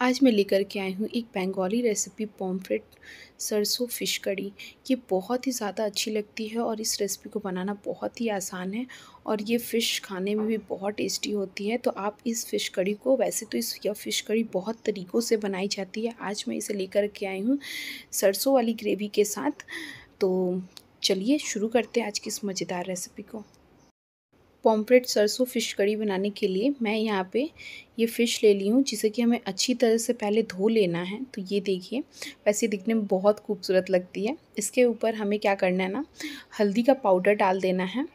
आज मैं लेकर के आई हूँ एक बंगाली रेसिपी पॉम्फ्रेट सरसों फिश कड़ी ये बहुत ही ज़्यादा अच्छी लगती है और इस रेसिपी को बनाना बहुत ही आसान है और ये फ़िश खाने में भी बहुत टेस्टी होती है तो आप इस फ़िश कड़ी को वैसे तो इस यह फ़िश कड़ी बहुत तरीक़ों से बनाई जाती है आज मैं इसे लेकर के आई हूँ सरसों वाली ग्रेवी के साथ तो चलिए शुरू करते हैं आज की इस मज़ेदार रेसिपी को पॉम्फ्रेट सरसों फ़िश कड़ी बनाने के लिए मैं यहाँ पे ये फ़िश ले ली हूँ जिसे कि हमें अच्छी तरह से पहले धो लेना है तो ये देखिए वैसे दिखने में बहुत खूबसूरत लगती है इसके ऊपर हमें क्या करना है ना हल्दी का पाउडर डाल देना है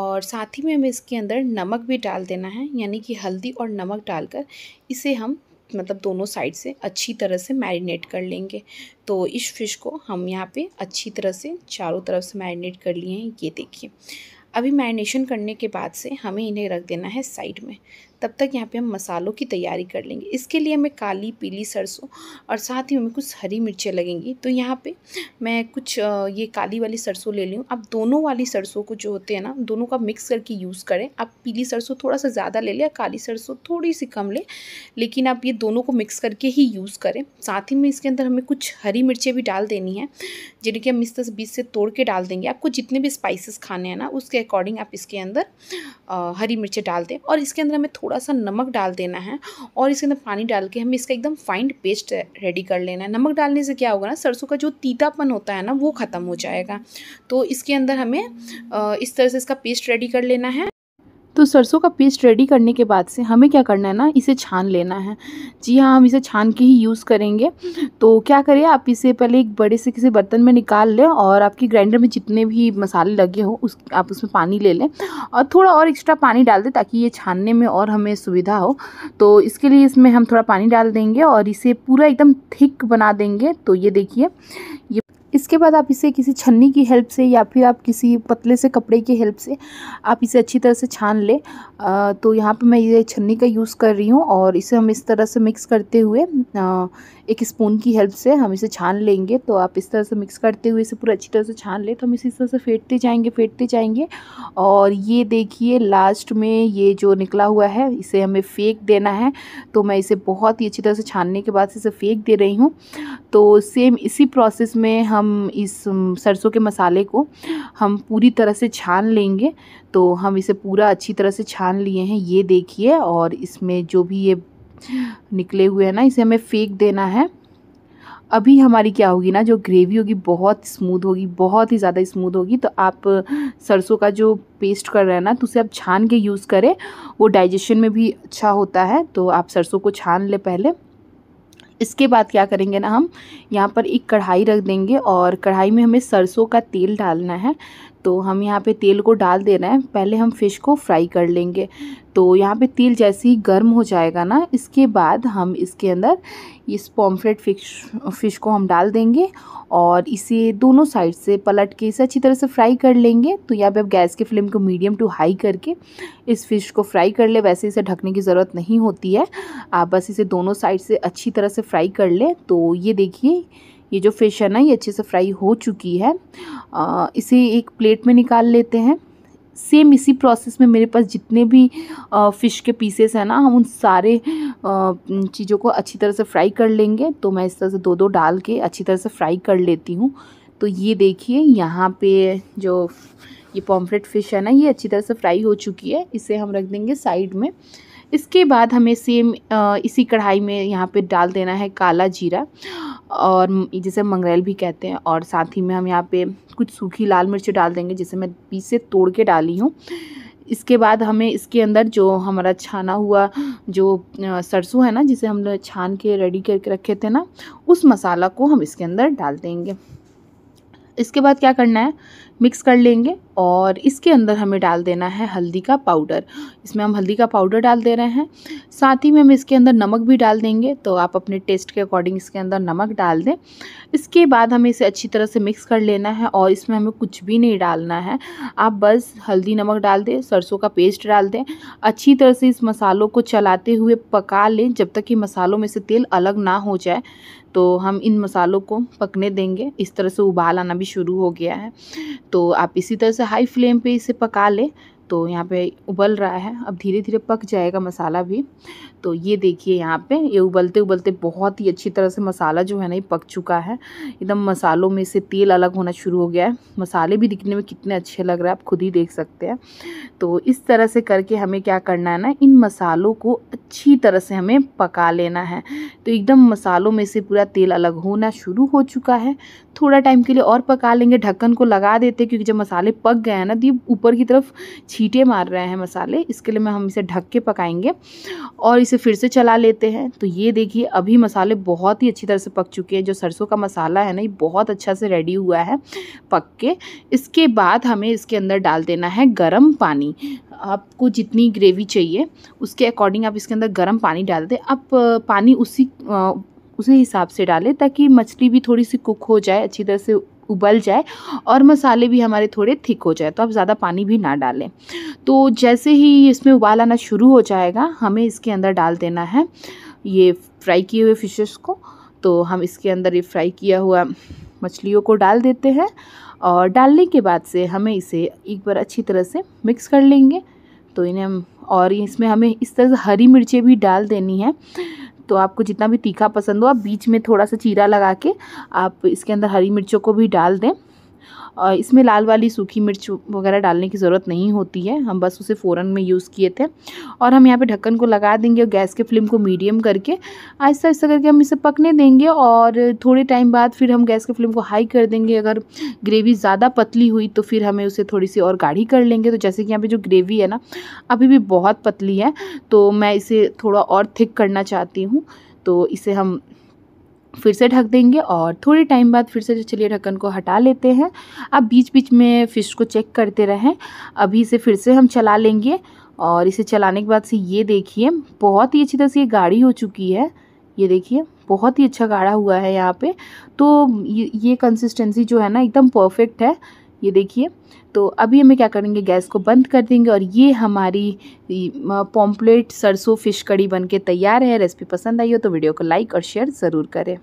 और साथ ही में हमें इसके अंदर नमक भी डाल देना है यानी कि हल्दी और नमक डालकर इसे हम मतलब दोनों साइड से अच्छी तरह से मैरिनेट कर लेंगे तो इस फिश को हम यहाँ पे अच्छी तरह से चारों तरफ से मैरिनेट कर लिए हैं ये देखिए अभी मैरिनेशन करने के बाद से हमें इन्हें रख देना है साइड में तब तक यहाँ पे हम मसालों की तैयारी कर लेंगे इसके लिए हमें काली पीली सरसों और साथ ही हमें कुछ हरी मिर्चें लगेंगी तो यहाँ पे मैं कुछ ये काली वाली सरसों ले ली हूँ आप दोनों वाली सरसों को जो होते हैं ना दोनों का मिक्स करके यूज़ करें आप पीली सरसों थोड़ा सा ज़्यादा ले लें काली सरसों थोड़ी सी कम लें लेकिन आप ये दोनों को मिक्स करके ही यूज़ करें साथ ही में इसके अंदर हमें कुछ हरी मिर्चें भी डाल देनी है जिनके हम इस बीज से तोड़ के डाल देंगे आपको जितने भी स्पाइसेस खाने हैं ना उसके अकॉर्डिंग आप इसके अंदर हरी मिर्चें डाल दें और इसके अंदर हमें थोड़ा थोड़ा सा नमक डाल देना है और इसके अंदर पानी डाल के हमें इसका एकदम फाइन पेस्ट रेडी कर लेना है नमक डालने से क्या होगा ना सरसों का जो तीतापन होता है ना वो ख़त्म हो जाएगा तो इसके अंदर हमें इस तरह से इसका पेस्ट रेडी कर लेना है तो सरसों का पेस्ट रेडी करने के बाद से हमें क्या करना है ना इसे छान लेना है जी हाँ हम इसे छान के ही यूज़ करेंगे तो क्या करें आप इसे पहले एक बड़े से किसी बर्तन में निकाल लें और आपके ग्राइंडर में जितने भी मसाले लगे हों उस आप उसमें पानी ले लें और थोड़ा और एक्स्ट्रा पानी डाल दें ताकि ये छानने में और हमें सुविधा हो तो इसके लिए इसमें हम थोड़ा पानी डाल देंगे और इसे पूरा एकदम थिक बना देंगे तो ये देखिए ये इसके बाद आप इसे किसी छन्नी की हेल्प से या फिर आप किसी पतले से कपड़े की हेल्प से आप इसे अच्छी तरह से छान लें तो यहाँ पे मैं ये छन्नी का यूज़ कर रही हूँ और इसे हम इस तरह से मिक्स करते हुए आ, एक स्पून की हेल्प से हम इसे छान लेंगे तो आप इस तरह से मिक्स करते हुए इसे पूरा अच्छी तरह से छान लें तो हम इसे इस तरह से फेंटते जाएंगे फेंटते जाएंगे और ये देखिए लास्ट में ये जो निकला हुआ है इसे हमें फेंक देना है तो मैं इसे बहुत ही अच्छी तरह से छानने के बाद इसे फेंक दे रही हूँ तो सेम इसी प्रोसेस में हम हम इस सरसों के मसाले को हम पूरी तरह से छान लेंगे तो हम इसे पूरा अच्छी तरह से छान लिए हैं ये देखिए और इसमें जो भी ये निकले हुए हैं ना इसे हमें फेंक देना है अभी हमारी क्या होगी ना जो ग्रेवी होगी बहुत स्मूथ होगी बहुत ही ज़्यादा स्मूथ होगी तो आप सरसों का जो पेस्ट कर रहे हैं ना तो उसे आप छान के यूज़ करें वो डाइजेशन में भी अच्छा होता है तो आप सरसों को छान ले पहले इसके बाद क्या करेंगे ना हम यहाँ पर एक कढ़ाई रख देंगे और कढ़ाई में हमें सरसों का तेल डालना है तो हम यहाँ पे तेल को डाल दे रहे हैं पहले हम फ़िश को फ्राई कर लेंगे तो यहाँ पे तेल जैसे ही गर्म हो जाएगा ना इसके बाद हम इसके अंदर इस पॉम्फ्रेट फिश फिश को हम डाल देंगे और इसे दोनों साइड से पलट के इसे अच्छी तरह से फ्राई कर लेंगे तो यहाँ पे आप गैस के फ्लेम को मीडियम टू हाई करके इस फिश को फ्राई कर ले वैसे इसे ढकने की ज़रूरत नहीं होती है आप बस इसे दोनों साइड से अच्छी तरह से फ्राई कर ले तो ये देखिए ये जो फ़िश है ना ये अच्छे से फ्राई हो चुकी है आ, इसे एक प्लेट में निकाल लेते हैं सेम इसी प्रोसेस में मेरे पास जितने भी फ़िश के पीसेस हैं ना हम उन सारे चीज़ों को अच्छी तरह से फ्राई कर लेंगे तो मैं इस तरह से दो दो डाल के अच्छी तरह से फ्राई कर लेती हूँ तो ये देखिए यहाँ पे जो ये पॉम्फ्रेट फ़िश है ना ये अच्छी तरह से फ्राई हो चुकी है इसे हम रख देंगे साइड में इसके बाद हमें सेम इसी कढ़ाई में यहाँ पे डाल देना है काला जीरा और जिसे मंगरेल भी कहते हैं और साथ ही में हम यहाँ पे कुछ सूखी लाल मिर्च डाल देंगे जिसे मैं पीस से तोड़ के डाली हूँ इसके बाद हमें इसके अंदर जो हमारा छाना हुआ जो सरसों है ना जिसे हम छान के रेडी करके रखे थे ना उस मसाला को हम इसके अंदर डाल देंगे इसके बाद क्या करना है मिक्स कर लेंगे और इसके अंदर हमें डाल देना है हल्दी का पाउडर इसमें हम हल्दी का पाउडर डाल दे रहे हैं साथ ही में हम इसके अंदर नमक भी डाल देंगे तो आप अपने टेस्ट के अकॉर्डिंग इसके अंदर नमक डाल दें इसके बाद हमें इसे अच्छी तरह से मिक्स कर लेना है और इसमें हमें कुछ भी नहीं डालना है आप बस हल्दी नमक डाल दें सरसों का पेस्ट डाल दें अच्छी तरह से इस मसालों को चलाते हुए पका लें जब तक कि मसालों में से तेल अलग ना हो जाए तो हम इन मसालों को पकने देंगे इस तरह से उबाल आना भी शुरू हो गया है तो आप इसी तरह से हाई फ्लेम पे इसे पका लें तो यहाँ पे उबल रहा है अब धीरे धीरे पक जाएगा मसाला भी तो ये देखिए यहाँ पे ये उबलते उबलते बहुत ही अच्छी तरह से मसाला जो है ना ये पक चुका है एकदम मसालों में से तेल अलग होना शुरू हो गया है मसाले भी दिखने में कितने अच्छे लग रहे हैं आप खुद ही देख सकते हैं तो इस तरह से करके हमें क्या करना है ना इन मसालों को अच्छी तरह से हमें पका लेना है तो एकदम मसालों में से पूरा तेल अलग होना शुरू हो चुका है थोड़ा टाइम के लिए और पका लेंगे ढक्कन को लगा देते क्योंकि जब मसाले पक गए हैं ना तो ये ऊपर की तरफ छी छीटे मार रहे हैं मसाले इसके लिए मैं हम इसे ढक के पकाएंगे और इसे फिर से चला लेते हैं तो ये देखिए अभी मसाले बहुत ही अच्छी तरह से पक चुके हैं जो सरसों का मसाला है ना ये बहुत अच्छा से रेडी हुआ है पक के इसके बाद हमें इसके अंदर डाल देना है गर्म पानी आपको जितनी ग्रेवी चाहिए उसके अकॉर्डिंग आप इसके अंदर गर्म पानी डाल दें आप पानी उसी उसी हिसाब से डालें ताकि मछली भी थोड़ी सी कुक हो जाए अच्छी तरह से उबल जाए और मसाले भी हमारे थोड़े थिक हो जाए तो आप ज़्यादा पानी भी ना डालें तो जैसे ही इसमें उबाल आना शुरू हो जाएगा हमें इसके अंदर डाल देना है ये फ्राई किए हुए फिशेस को तो हम इसके अंदर ये फ्राई किया हुआ मछलियों को डाल देते हैं और डालने के बाद से हमें इसे एक बार अच्छी तरह से मिक्स कर लेंगे तो इन्हें और इसमें हमें इस तरह से हरी मिर्चें भी डाल देनी है तो आपको जितना भी तीखा पसंद हो आप बीच में थोड़ा सा चीरा लगा के आप इसके अंदर हरी मिर्चों को भी डाल दें और इसमें लाल वाली सूखी मिर्च वगैरह डालने की ज़रूरत नहीं होती है हम बस उसे फ़ौरन में यूज़ किए थे और हम यहाँ पे ढक्कन को लगा देंगे और गैस के फ्लेम को मीडियम करके आहिस्ता आहिस्ता करके हम इसे पकने देंगे और थोड़े टाइम बाद फिर हम गैस के फ्लेम को हाई कर देंगे अगर ग्रेवी ज़्यादा पतली हुई तो फिर हमें उसे थोड़ी सी और गाढ़ी कर लेंगे तो जैसे कि यहाँ पर जो ग्रेवी है ना अभी भी बहुत पतली है तो मैं इसे थोड़ा और थिक करना चाहती हूँ तो इसे हम फिर से ढक देंगे और थोड़े टाइम बाद फिर से चलिए ढक्कन को हटा लेते हैं आप बीच बीच में फ़िश को चेक करते रहें अभी इसे फिर से हम चला लेंगे और इसे चलाने के बाद से ये देखिए बहुत ही अच्छी तरह से ये गाढ़ी हो चुकी है ये देखिए बहुत ही अच्छा गाढ़ा हुआ है यहाँ पे तो ये, ये कंसिस्टेंसी जो है ना एकदम परफेक्ट है ये देखिए तो अभी हमें क्या करेंगे गैस को बंद कर देंगे और ये हमारी पॉम्पलेट सरसों फ़िश कड़ी बनके तैयार है रेसिपी पसंद आई हो तो वीडियो को लाइक और शेयर ज़रूर करें